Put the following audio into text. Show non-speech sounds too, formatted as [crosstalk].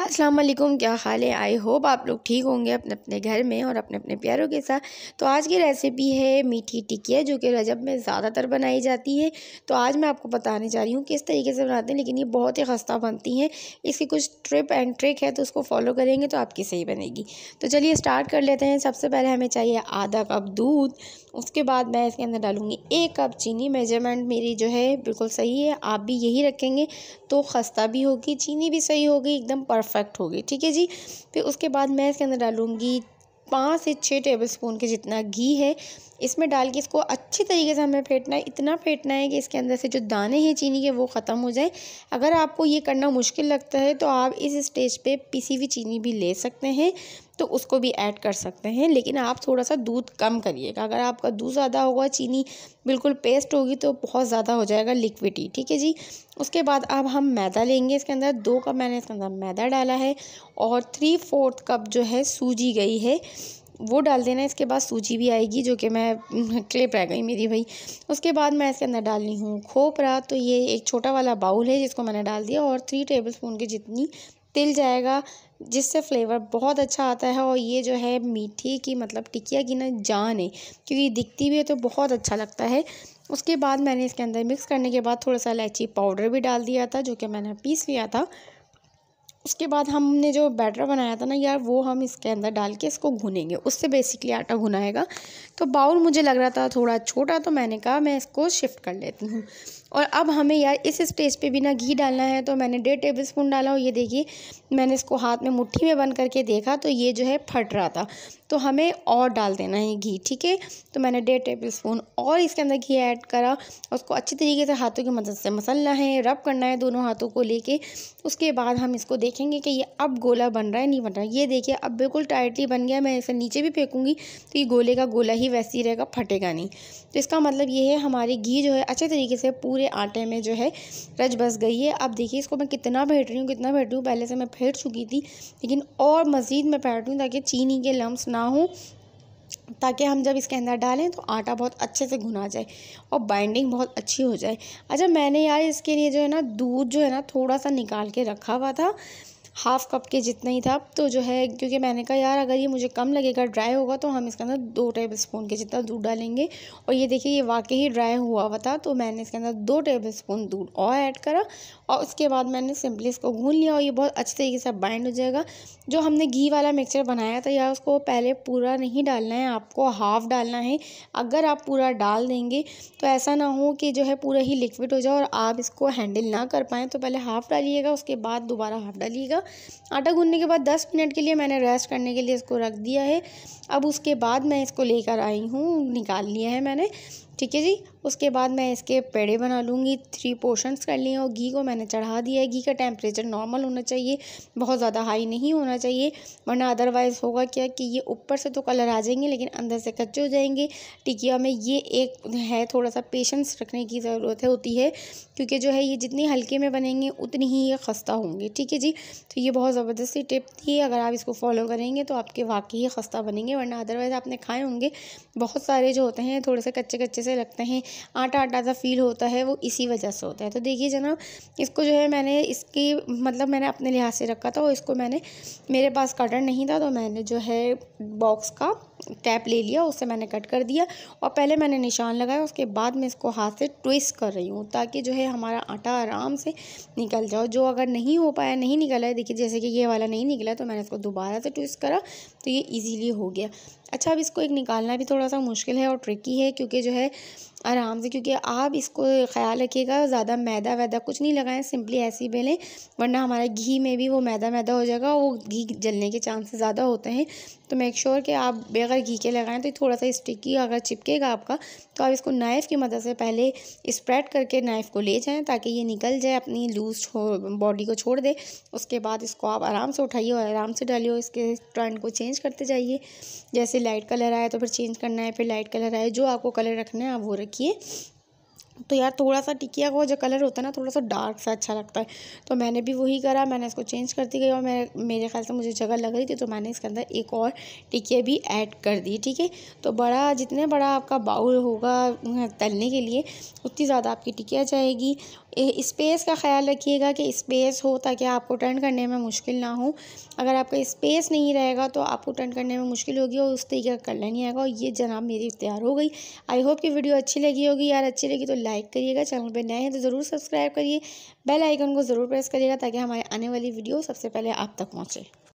अस्सलाम वालेकुम क्या हाल है आई होप आप लोग ठीक होंगे अपने अपने घर में और अपने अपने प्यारों के साथ तो आज की रेसिपी है मीठी टिकिया जो कि रजब में ज़्यादातर बनाई जाती है तो आज मैं आपको बताने जा रही हूँ किस तरीके से बनाते हैं लेकिन ये बहुत ही खस्ता बनती हैं इसकी कुछ ट्रिप एंड ट्रिक है तो उसको फॉलो करेंगे तो आपकी सही बनेगी तो चलिए स्टार्ट कर लेते हैं सबसे पहले हमें चाहिए आधा कप दूध उसके बाद मैं इसके अंदर डालूँगी एक कप चीनी मेजरमेंट मेरी जो है बिल्कुल सही है आप भी यही रखेंगे तो खस्ता भी होगी चीनी भी सही होगी एकदम पर परफेक्ट होगी ठीक है जी फिर उसके बाद मैं इसके अंदर डालूँगी पाँच से छः टेबल स्पून के जितना घी है इसमें डाल के इसको अच्छी तरीके से हमें फेंटना है इतना फेंटना है कि इसके अंदर से जो दाने हैं चीनी के वो ख़त्म हो जाए अगर आपको ये करना मुश्किल लगता है तो आप इस स्टेज पे पीसी हुई चीनी भी ले सकते हैं तो उसको भी ऐड कर सकते हैं लेकिन आप थोड़ा सा दूध कम करिएगा अगर आपका दूध ज़्यादा होगा चीनी बिल्कुल पेस्ट होगी तो बहुत ज़्यादा हो जाएगा लिक्विडी ठीक है जी उसके बाद अब हम मैदा लेंगे इसके अंदर दो कप मैंने इसके अंदर मैदा डाला है और थ्री फोर्थ कप जो है सूजी गई है वो डाल देना इसके बाद सूजी भी आएगी जो कि मैं क्लिप [laughs] रह गई मेरी भाई उसके बाद मैं इसके अंदर डालनी हूँ खोपरा तो ये एक छोटा वाला बाउल है जिसको मैंने डाल दिया और थ्री टेबल स्पून जितनी तिल जाएगा जिससे फ्लेवर बहुत अच्छा आता है और ये जो है मीठी की मतलब टिकिया की ना जान है क्योंकि दिखती भी है तो बहुत अच्छा लगता है उसके बाद मैंने इसके अंदर मिक्स करने के बाद थोड़ा सा इलायची पाउडर भी डाल दिया था जो कि मैंने पीस लिया था उसके बाद हमने जो बैटर बनाया था ना यार वो हम इसके अंदर डाल के इसको भुनेंगे उससे बेसिकली आटा भुनाएगा तो बाउल मुझे लग रहा था थोड़ा छोटा तो मैंने कहा मैं इसको शिफ्ट कर लेती हूँ और अब हमें यार इस स्टेज पे भी ना घी डालना है तो मैंने डेढ़ टेबल स्पून डाला और ये देखिए मैंने इसको हाथ में मुट्ठी में बंद करके देखा तो ये जो है फट रहा था तो हमें और डाल देना है घी ठीक है तो मैंने डेढ़ टेबल स्पून और इसके अंदर घी ऐड करा उसको अच्छी तरीके से हाथों की मदद से मसलना है रब करना है दोनों हाथों को लेके उसके बाद हम इसको देखेंगे कि ये अब गोला बन रहा है नहीं बन रहा है ये देखिए अब बिल्कुल टाइटली बन गया मैं इसे नीचे भी फेंकूँगी तो ये गोले का गोला ही वैसे ही रहेगा फटेगा नहीं तो इसका मतलब ये है हमारी घी जो है अच्छे तरीके से पूरे आटे में जो है रज बस गई है अब देखिए इसको मैं कितना फेंट रही हूँ कितना फेंट रही हूँ पहले से मैं फेंट चुकी थी लेकिन और मज़ीद मैं लूँ ताकि चीनी के लम्स ना हों ताकि हम जब इसके अंदर डालें तो आटा बहुत अच्छे से घुना जाए और बाइंडिंग बहुत अच्छी हो जाए अच्छा मैंने यार इसके लिए जो है ना दूध जो है ना थोड़ा सा निकाल के रखा हुआ था हाफ़ कप के जितना ही था तो जो है क्योंकि मैंने कहा यार अगर ये मुझे कम लगेगा ड्राई होगा तो हम इसके अंदर दो टेबल स्पून के जितना दूध डालेंगे और ये देखिए ये वाकई ही ड्राई हुआ हुआ था तो मैंने इसके अंदर दो टेबल स्पून दूध और ऐड करा और उसके बाद मैंने सिंपली इसको भून लिया और ये बहुत अच्छे तरीके से बाइंड हो जाएगा जो हमने घी वाला मिक्सचर बनाया था यार उसको पहले पूरा नहीं डालना है आपको हाफ़ डालना है अगर आप पूरा डाल देंगे तो ऐसा ना हो कि जो है पूरा ही लिक्विड हो जाए और आप इसको हैंडल ना कर पाएँ तो पहले हाफ़ डालिएगा उसके बाद दोबारा हाफ़ डालिएगा था आटा गूंदने के बाद 10 मिनट के लिए मैंने रेस्ट करने के लिए इसको रख दिया है अब उसके बाद मैं इसको लेकर आई हूँ निकाल लिया है मैंने ठीक है जी उसके बाद मैं इसके पेड़े बना लूँगी थ्री पोर्शंस कर लिए और घी को मैंने चढ़ा दिया है घी का टेम्परेचर नॉर्मल होना चाहिए बहुत ज़्यादा हाई नहीं होना चाहिए वरना अदरवाइज़ होगा क्या कि ये ऊपर से तो कलर आ जाएंगे लेकिन अंदर से कच्चे हो जाएंगे टिकिया में ये एक है थोड़ा सा पेशेंस रखने की ज़रूरत है होती है क्योंकि जो है ये जितनी हल्के में बनेंगे उतनी ही ये खस्ता होंगे ठीक है जी तो ये बहुत ज़बरदस्ती टिप थी अगर आप इसको फॉलो करेंगे तो आपके वाकई ही खस्ता बनेंगे वरना अदरवाइज़ आपने खाए होंगे बहुत सारे जो होते हैं थोड़े से कच्चे कच्चे से लगते हैं आटा आटा सा फील होता है वो इसी वजह से होता है तो देखिए जनाब इसको जो है मैंने इसकी मतलब मैंने अपने लिहाज से रखा था और इसको मैंने मेरे पास कटर नहीं था तो मैंने जो है बॉक्स का टैप ले लिया उससे मैंने कट कर दिया और पहले मैंने निशान लगाया उसके बाद मैं इसको हाथ से ट्विस्ट कर रही हूँ ताकि जो है हमारा आटा आराम से निकल जाओ जो अगर नहीं हो पाया नहीं निकला है देखिए जैसे कि ये वाला नहीं निकला तो मैंने इसको दोबारा से ट्विस्ट करा तो ये ईजीली हो गया अच्छा अब इसको एक निकालना भी थोड़ा सा मुश्किल है और ट्रिकी है क्योंकि जो है आराम से क्योंकि आप इसको ख्याल रखिएगा ज़्यादा मैदा वैदा कुछ नहीं लगाएं सिंपली ऐसे ही बेलें वरना हमारे घी में भी वो मैदा मैदा हो जाएगा वो घी जलने के चांसेस ज़्यादा होते हैं तो मेक श्योर sure कि आप बगैर घी के लगाएं तो थोड़ा सा स्टिकी अगर चिपकेगा आपका तो आप इसको नाइफ़ की मदद से पहले स्प्रेड करके नाइफ़ को ले जाएँ ताकि ये निकल जाए अपनी लूज बॉडी को छोड़ दे उसके बाद इसको आप आराम से उठाइए और आराम से डालिए इसके ट्रेंड को चेंज करते जाइए जैसे फिर लाइट कलर आया तो फिर चेंज करना है फिर लाइट कलर आया जो आपको कलर रखना है आप वो रखिए तो यार थोड़ा सा टिकिया का जो कलर होता है ना थोड़ा सा डार्क सा अच्छा लगता है तो मैंने भी वही करा मैंने इसको चेंज कर दी गई और मैं मेरे ख्याल से मुझे जगह लग रही थी तो मैंने इसके अंदर एक और टिकिया भी ऐड कर दी ठीक है तो बड़ा जितने बड़ा आपका बाउल होगा तलने के लिए उतनी ज़्यादा आपकी टिकिया जाएगी स्पेस का ख्याल रखिएगा कि स्पेस हो ताकि आपको टर्न करने में मुश्किल ना हो अगर आपका स्पेस नहीं रहेगा तो आपको टर्न करने में मुश्किल होगी और उस तरीके का कलर नहीं आएगा और ये जनाब मेरी इख्तियार हो गई आई होप कि वीडियो अच्छी लगी होगी यार अच्छी लगी तो लाइक करिएगा चैनल पर नए हैं तो ज़रूर सब्सक्राइब करिए बेल आइकन को ज़रूर प्रेस करिएगा ताकि हमारे आने वाली वीडियो सबसे पहले आप तक पहुँचे